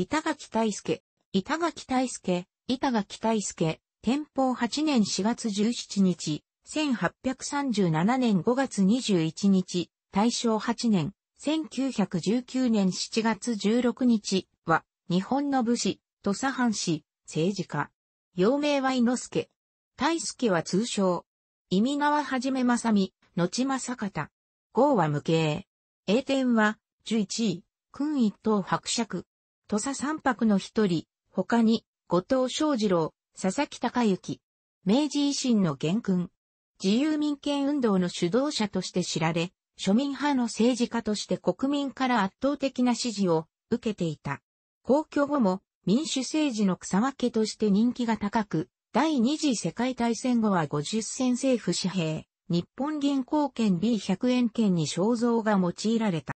板垣大介、板垣大介、板垣大介、天保8年4月17日、1837年5月21日、大正8年、1919年7月16日は、日本の武士、土佐藩士、政治家。幼名は井之助。大輔は通称。意味川はじめまさみ、後かた。号は無形。英天は、11位、君一等伯爵。土佐三白の一人、他に、後藤昌二郎、佐々木隆之、明治維新の元君、自由民権運動の主導者として知られ、庶民派の政治家として国民から圧倒的な支持を受けていた。公共後も民主政治の草分けとして人気が高く、第二次世界大戦後は50戦政府紙幣、日本銀行券 B100 円券に肖像が用いられた。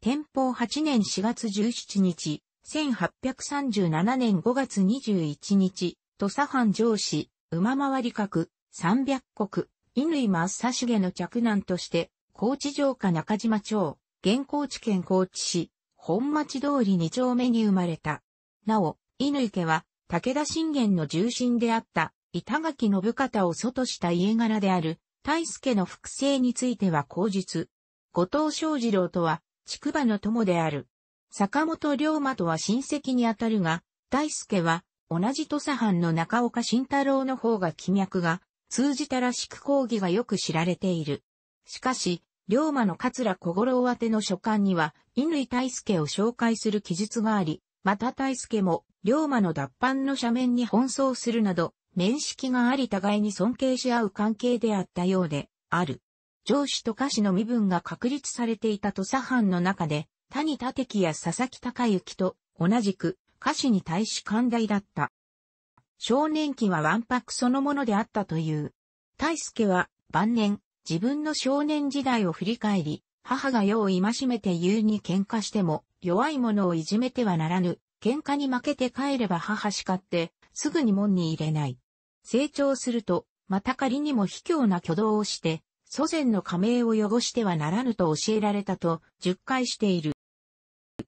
天保8年4月17日、1837年5月21日、土佐藩上司、馬回り閣、三百国、乾正重の嫡男として、高知城下中島町、現高知県高知市、本町通り二丁目に生まれた。なお、乾家は、武田信玄の重臣であった、板垣信方を祖とした家柄である、大助の複製については口述。後藤正二郎とは、筑馬の友である。坂本龍馬とは親戚にあたるが、大輔は、同じ土佐藩の中岡慎太郎の方が気脈が、通じたらしく講義がよく知られている。しかし、龍馬の桂小五郎宛ての書簡には、乾大輔を紹介する記述があり、また大輔も、龍馬の脱藩の斜面に奔走するなど、面識があり互いに尊敬し合う関係であったようで、ある。上司と歌司の身分が確立されていた土佐藩の中で、谷立樹や佐々木隆之と同じく歌詞に対し寛大だった。少年期はワンパクそのものであったという。大輔は晩年、自分の少年時代を振り返り、母が世を戒めて言うに喧嘩しても、弱い者をいじめてはならぬ、喧嘩に負けて帰れば母叱って、すぐに門に入れない。成長すると、また仮にも卑怯な挙動をして、祖先の加盟を汚してはならぬと教えられたと、十回している。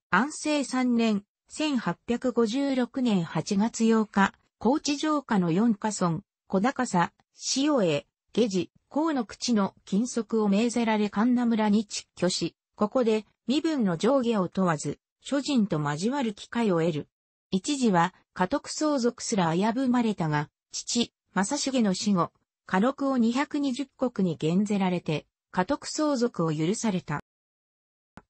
安政3年、1856年8月8日、高知城下の四家村、小高さ、塩江、下地、河の口の金則を命ぜられ神田村に実居し、ここで身分の上下を問わず、諸人と交わる機会を得る。一時は家督相続すら危ぶまれたが、父、正重の死後、家禄を220国に減ぜられて、家督相続を許された。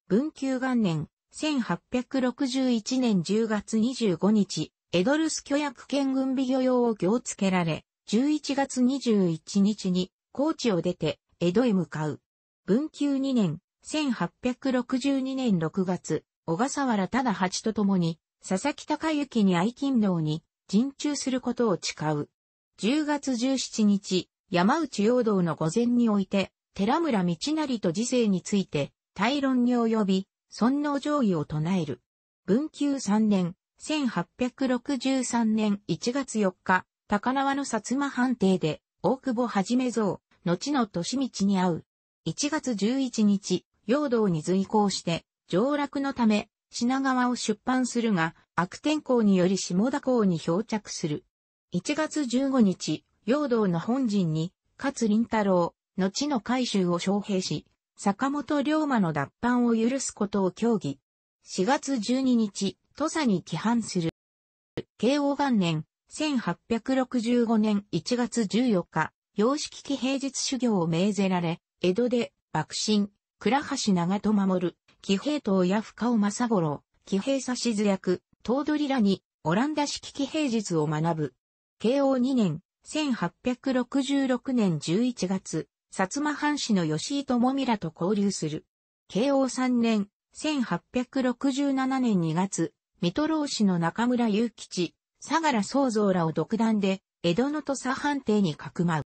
文久元年、1861年10月25日、エドルス巨薬県軍備漁用を行付けられ、11月21日に高知を出て江戸へ向かう。文久2年、1862年6月、小笠原忠八と共に、佐々木隆之に愛勤堂に、人中することを誓う。10月17日、山内陽道の御前において、寺村道成と時世について、対論に及び、尊皇上位を唱える。文久3年、1863年1月4日、高輪の薩摩藩邸で、大久保はじめ像、後の利道に会う。1月11日、陽道に随行して、上落のため、品川を出版するが、悪天候により下田港に漂着する。1月15日、陽道の本陣に、勝林太郎、後の海州を招聘し、坂本龍馬の脱藩を許すことを協議。4月12日、土佐に帰還する。慶応元年、1865年1月14日、様式期平日修行を命ぜられ、江戸で、幕臣、倉橋長戸守、騎兵党や深尾正五郎、騎兵し図役、頭取らに、オランダ式騎兵術を学ぶ。慶応2年、1866年11月、薩摩藩士の吉井智美らと交流する。慶応3年、1867年2月、水戸老氏の中村雄吉、相良宗造らを独断で、江戸の土佐藩邸にかくまう。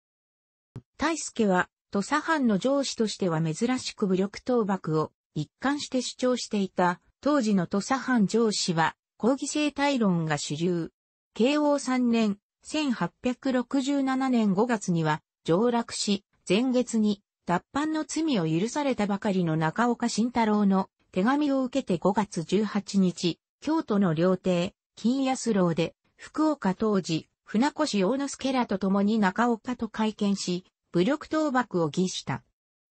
大助は、土佐藩の上司としては珍しく武力倒幕を一貫して主張していた、当時の土佐藩上司は、抗議生態論が主流。慶応3年、1867年5月には、上洛し、前月に脱藩の罪を許されたばかりの中岡慎太郎の手紙を受けて5月18日、京都の料亭、金安楼で、福岡当時、船越洋之助らと共に中岡と会見し、武力倒幕を儀した。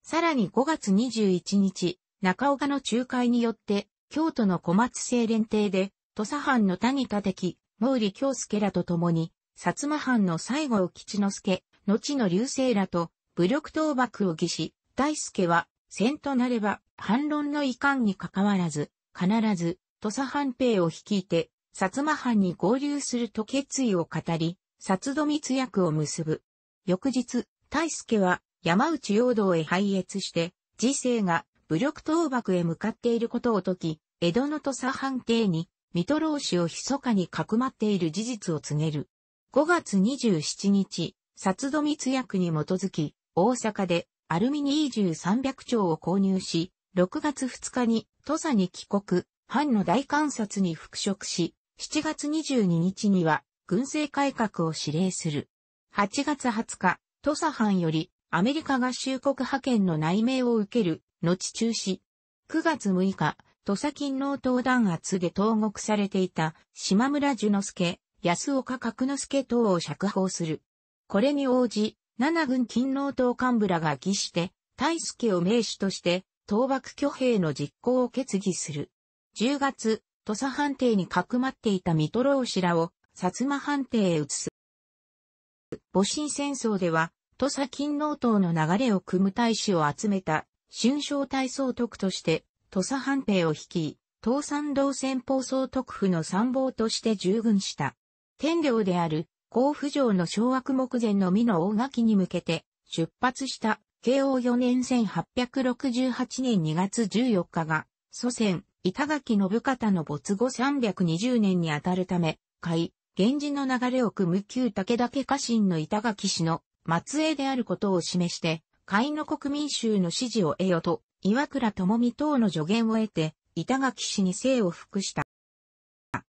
さらに5月21日、中岡の仲介によって、京都の小松清連邸で、土佐藩の谷田敵、毛利京介らと共に、薩摩藩の西郷吉之助、後の流星らと、武力倒幕を義し、大助は、戦となれば、反論の遺憾に関わらず、必ず、土佐藩兵を率いて、薩摩藩に合流すると決意を語り、薩土密約を結ぶ。翌日、大助は、山内陽道へ拝謁して、時世が武力倒幕へ向かっていることを解き、江戸の土佐藩邸に、水戸老子を密かにかくまっている事実を告げる。5月27日、薩戸密約に基づき、大阪でアルミニージュ300丁を購入し、6月2日に土佐に帰国、藩の大観察に復職し、7月22日には軍政改革を指令する。8月20日、土佐藩よりアメリカ合衆国派遣の内命を受ける、後中止。9月6日、土佐勤納党弾圧で投獄されていた島村寿之助、安岡角之助等を釈放する。これに応じ、七軍勤労党幹部らが議して、大助を名手として、倒幕挙兵の実行を決議する。10月、土佐藩邸にかくまっていた三郎氏らを、薩摩藩邸へ移す。戊辰戦争では、土佐勤労党の流れを組む大使を集めた、春章大総督として、土佐藩邸を率い、東山道戦法総督府の参謀として従軍した。天領である甲府城の掌握目前の美の大垣に向けて出発した慶応4年1868年2月14日が祖先板垣信方の没後320年にあたるため、海、源氏の流れを組む旧武田家家臣の板垣氏の末裔であることを示して、海の国民衆の支持を得よと、岩倉智美等の助言を得て、板垣氏に生を服した。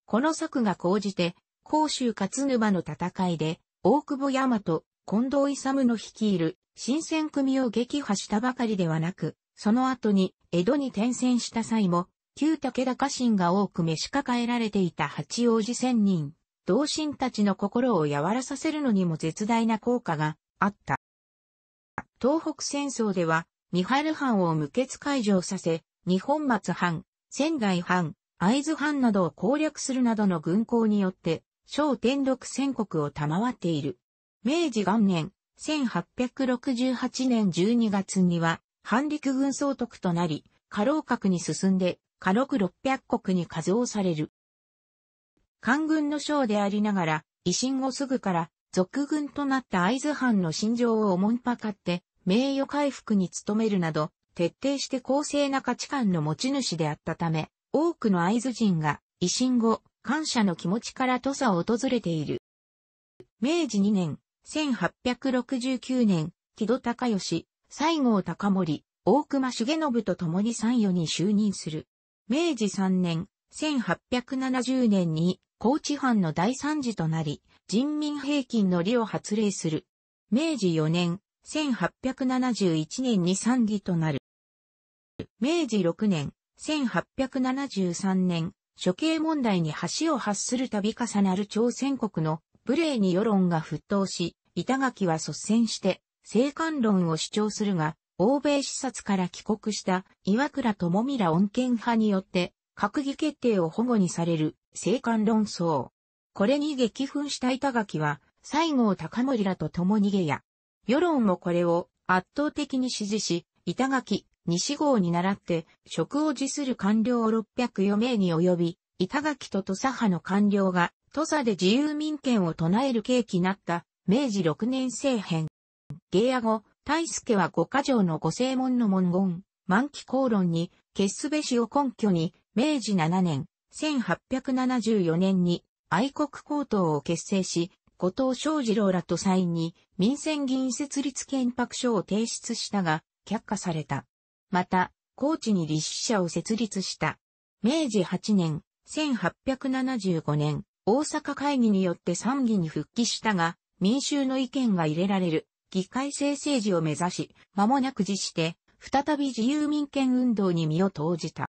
この策が講じて、甲州勝沼の戦いで、大久保大和、近藤勇の率いる新選組を撃破したばかりではなく、その後に江戸に転戦した際も、旧武田家臣が多く召し抱えられていた八王子仙人、同心たちの心を和らさせるのにも絶大な効果があった。東北戦争では、三春藩を無血解除させ、日本松藩、仙台藩、会津藩などを攻略するなどの軍港によって、小天禄宣国を賜っている。明治元年、1868年12月には、反陸軍総督となり、過労閣に進んで、過禄六百国に加増される。官軍の将でありながら、維新後すぐから、俗軍となった合津藩の心情をおもんぱかって、名誉回復に努めるなど、徹底して公正な価値観の持ち主であったため、多くの合図人が、維新後、感謝の気持ちから土佐を訪れている。明治2年、1869年、木戸隆義、西郷隆盛、大隈重信と共に参与に就任する。明治3年、1870年に高知藩の大参事となり、人民平均の利を発令する。明治4年、1871年に参議となる。明治6年、1873年、処刑問題に橋を発する度重なる朝鮮国の無礼に世論が沸騰し、板垣は率先して、政官論を主張するが、欧米視察から帰国した岩倉智美ら穏健派によって、閣議決定を保護にされる、政官論争。これに激憤した板垣は、西郷隆盛らと共にげや、世論もこれを圧倒的に支持し、板垣、西郷に倣って、職を辞する官僚を604名に及び、板垣と土佐派の官僚が、土佐で自由民権を唱える契機なった、明治6年政変。芸屋後、大助は五箇条の五正門の文言、満期公論に、決すべしを根拠に、明治7年、1874年に、愛国高等を結成し、後藤昌二郎らとサインに、民選議員設立憲白書を提出したが、却下された。また、高知に立志社を設立した。明治8年、1875年、大阪会議によって参議に復帰したが、民衆の意見が入れられる、議会制政治を目指し、間もなく辞して、再び自由民権運動に身を投じた。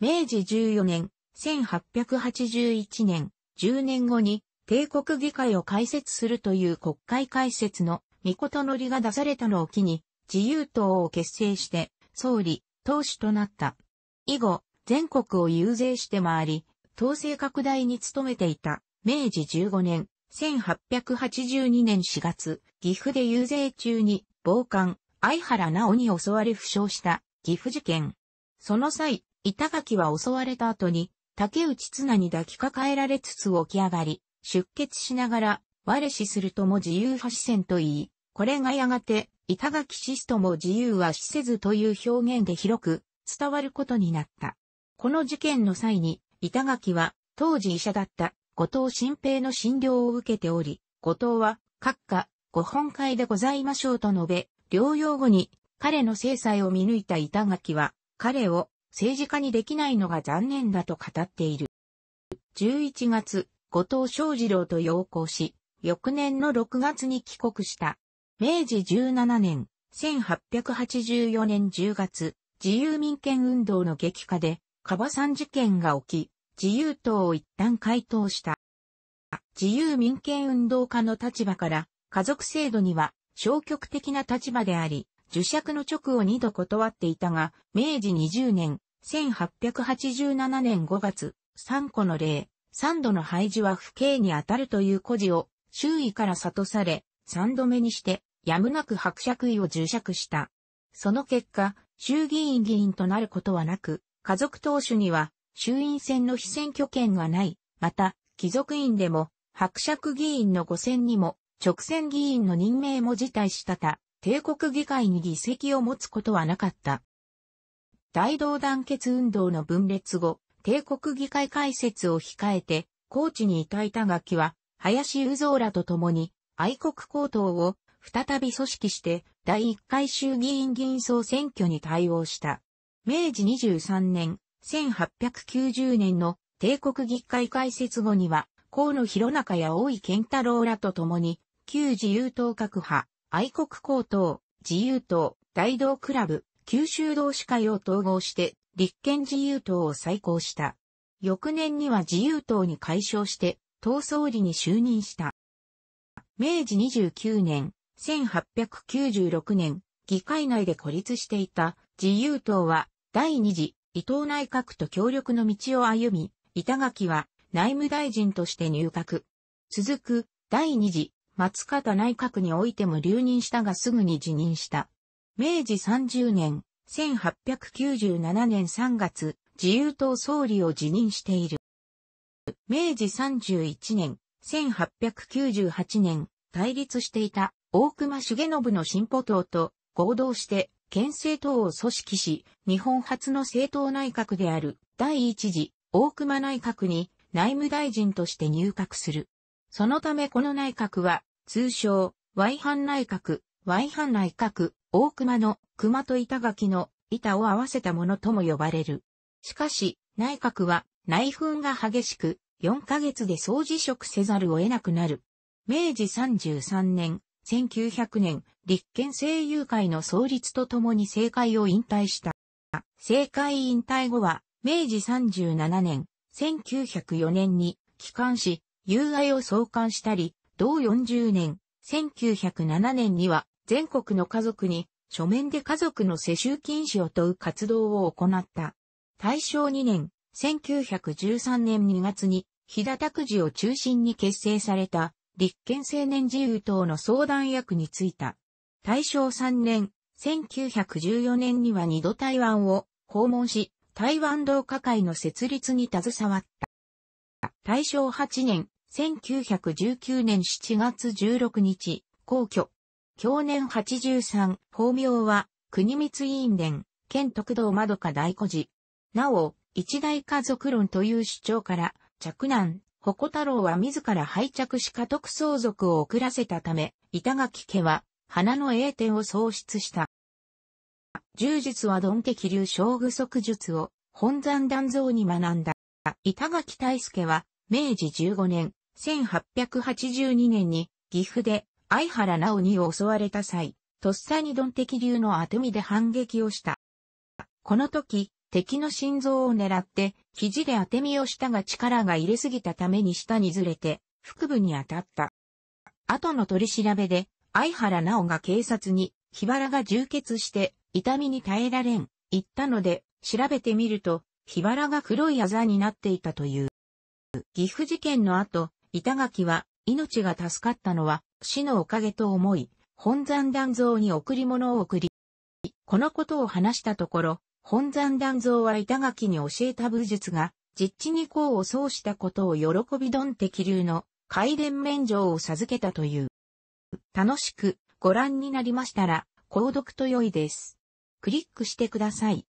明治14年、1881年、10年後に帝国議会を開設するという国会開設の御事のりが出されたのを機に、自由党を結成して、総理、党首となった。以後、全国を遊説して回り、党勢拡大に努めていた、明治15年、1882年4月、岐阜で遊説中に、暴漢、相原直に襲われ負傷した、岐阜事件。その際、板垣は襲われた後に、竹内綱に抱きかかえられつつ起き上がり、出血しながら、我死するとも自由派視線と言い、これがやがて、板垣シストも自由は死せずという表現で広く伝わることになった。この事件の際に、板垣は当時医者だった後藤新平の診療を受けており、後藤は、閣下、ご本会でございましょうと述べ、療養後に彼の制裁を見抜いた板垣は、彼を政治家にできないのが残念だと語っている。11月、後藤正二郎と陽行し、翌年の6月に帰国した。明治17年、1884年10月、自由民権運動の激化で、カバさん事件が起き、自由党を一旦回答した。自由民権運動家の立場から、家族制度には消極的な立場であり、受釈の直を二度断っていたが、明治20年、1887年5月、3個の例、3度の廃止は不敬に当たるという故事を、周囲から悟され、3度目にして、やむなく伯爵位を重尺した。その結果、衆議院議員となることはなく、家族党首には衆院選の非選挙権がない。また、貴族院でも、伯爵議員の五選にも、直選議員の任命も辞退したた、帝国議会に議席を持つことはなかった。大同団結運動の分裂後、帝国議会開設を控えて、高知にいた板垣は、林雄三らと共に、愛国高等を再び組織して第1回衆議院議員総選挙に対応した。明治23年、1890年の帝国議会開設後には、河野弘中や大井健太郎らと共に、旧自由党各派、愛国高等、自由党、大道クラブ、九州同志会を統合して、立憲自由党を再興した。翌年には自由党に解消して、党総理に就任した。明治29年、1896年、議会内で孤立していた自由党は第二次伊藤内閣と協力の道を歩み、板垣は内務大臣として入閣。続く第二次松方内閣においても留任したがすぐに辞任した。明治30年、1897年3月、自由党総理を辞任している。明治31年、1898年、対立していた大隈重信の進歩党と合同して県政党を組織し、日本初の政党内閣である第一次大隈内閣に内務大臣として入閣する。そのためこの内閣は通称 Y 藩内閣、Y 藩内閣、大熊の熊と板垣の板を合わせたものとも呼ばれる。しかし内閣は内紛が激しく4ヶ月で総辞職せざるを得なくなる。明治33年1900年、立憲声優会の創立とともに政界を引退した。政界引退後は、明治37年、1904年に、帰還し、友愛を創刊したり、同40年、1907年には、全国の家族に、書面で家族の世襲禁止を問う活動を行った。大正2年、1913年2月に、日田拓司を中心に結成された立憲青年自由党の相談役に就いた。大正3年、1914年には2度台湾を訪問し、台湾同化会の設立に携わった。大正8年、1919年7月16日、皇居。去年83、法名は、国光委員連、県徳道窓か大古寺。なお、一大家族論という主張から、着難、鉾太郎は自ら敗着し家督相続を遅らせたため、板垣家は、花の栄典を創出した。柔術はドン家気流将具足術を本山断蔵に学んだ。板垣大助は明治15年、1882年に岐阜で相原直に襲われた際、とっさにドン的流の後見で反撃をした。この時、敵の心臓を狙って、肘で当て身をしたが力が入れすぎたために下にずれて、腹部に当たった。後の取り調べで、相原直が警察に、バ原が充血して、痛みに耐えられん、言ったので、調べてみると、バ原が黒いあざになっていたという。岐阜事件の後、板垣は、命が助かったのは、死のおかげと思い、本山断像に贈り物を贈り、このことを話したところ、本山断蔵は板垣に教えた武術が、実地に功を奏したことを喜びどんて気流の、回連免状を授けたという。楽しくご覧になりましたら、購読と良いです。クリックしてください。